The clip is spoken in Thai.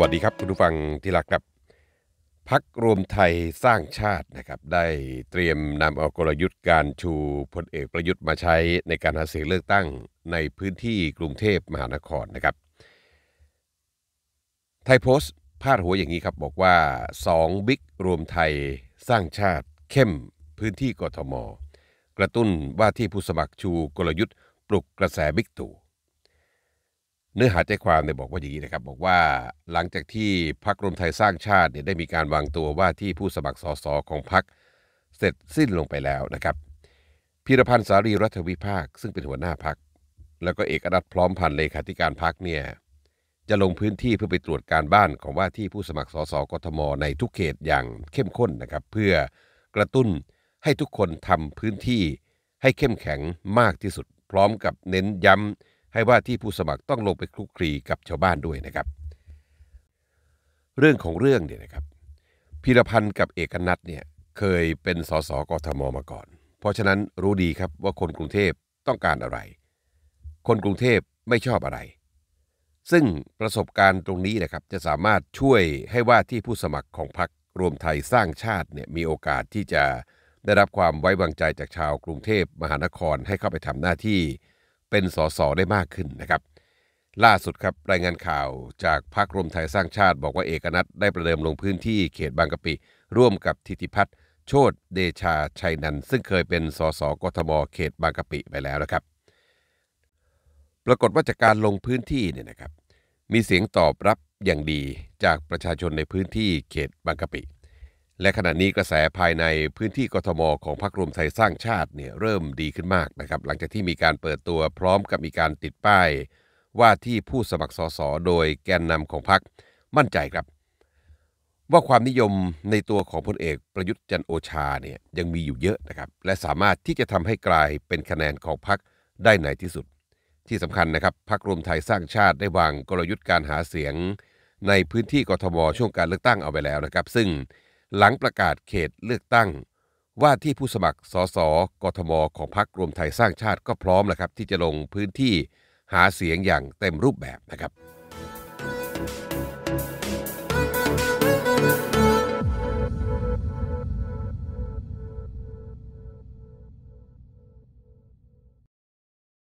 วัสดีครับคุณผู้ฟังที่รักครับพักรวมไทยสร้างชาตินะครับได้เตรียมนำเอากลยุทธ์การชูพลเอกประยุทธ์มาใช้ในการหาเสียงเลือกตั้งในพื้นที่กรุงเทพมหานครนะครับไทยโพสต์พาดหัวอย่างนี้ครับบอกว่า2บิ๊กรวมไทยสร้างชาติเข้มพื้นที่กทมกระตุ้นว่าที่ผู้สมัครชูกลยุทธ์ปลุกกระแสบิ๊กตู่เนื้อหาใจความเนี่ยบอกว่าอย่างนี้นะครับบอกว่าหลังจากที่พักรวมไทยสร้างชาติเนี่ยได้มีการวางตัวว่าที่ผู้สมัครสสของพรรคเสร็จสิ้นลงไปแล้วนะครับพีรพันธ์สารีรัฐวิภาคซึ่งเป็นหัวหน้าพรรคแล้วก็เอกนัทพร้อมพันธ์เลขาธิการพรรคเนี่ยจะลงพื้นที่เพื่อไปตรวจการบ้านของว่าที่ผู้สมัครสสกทมในทุกเขตอย่างเข้มข้นนะครับ เพื่อกระตุ้นให้ทุกคนทำพื้นที่ให้เข้มแข็งมากที่สุด พร้อมกับเน้นย้ำให้ว่าที่ผู้สมัครต้องลงไปคลุกคลีกับชาวบ้านด้วยนะครับ เรื่องของเรื่องเนี่ยนะครับพีรพันธ์กับเอกนัทเนี่ยเคยเป็นสสกทมมาก่อน เพราะฉะนั้นรู้ดีครับว่าคนกรุงเทพต้องการอะไร คนกรุงเทพไม่ชอบอะไร ซึ่งประสบการณ์ตรงนี้นะครับจะสามารถช่วยให้ว่าที่ผู้สมัครของพรรครวมไทยสร้างชาติเนี่ยมีโอกาสที่จะได้รับความไว้วางใจจากชาวกรุงเทพมหานครให้เข้าไปทำหน้าที่เป็นสสได้มากขึ้นนะครับ ล่าสุดครับรายงานข่าวจากพรรครวมไทยสร้างชาติบอกว่าเอกนัทได้ประเดิมลงพื้นที่เขตบางกะปิ ร่วมกับทิติพัฒน์ โชตเดชาชัยนันซึ่งเคยเป็นสสกทมเขตบางกะปิไปแล้วนะครับ ปรากฏว่าจากการลงพื้นที่เนี่ยนะครับ มีเสียงตอบรับอย่างดีจากประชาชนในพื้นที่เขตบางกะปิและขณะนี้กระแสภายในพื้นที่กทม ของพรรครวมไทยสร้างชาติเนี่ยเริ่มดีขึ้นมากนะครับหลังจากที่มีการเปิดตัวพร้อมกับมีการติดป้าย ว่าที่ผู้สมัครสสโดยแกนนำของพรรคมั่นใจครับ ว่าความนิยมในตัวของพลเอกประยุทธ์จันโอชาเนี่ยยังมีอยู่เยอะนะครับ และสามารถที่จะทำให้กลายเป็นคะแนนของพรรคได้ไหนที่สุด ที่สำคัญนะครับพรรครวมไทยสร้างชาติได้วางกลยุทธ์การหาเสียง ในพื้นที่กทม ช่วงการเลือกตั้งเอาไปแล้วนะครับ ซึ่งหลังประกาศเขตเลือกตั้ง ว่าที่ผู้สมัคร สสกทม ของพรรครวมไทยสร้างชาติก็พร้อมแล้วครับ ที่จะลงพื้นที่หาเสียงอย่างเต็มรูปแบบนะครับ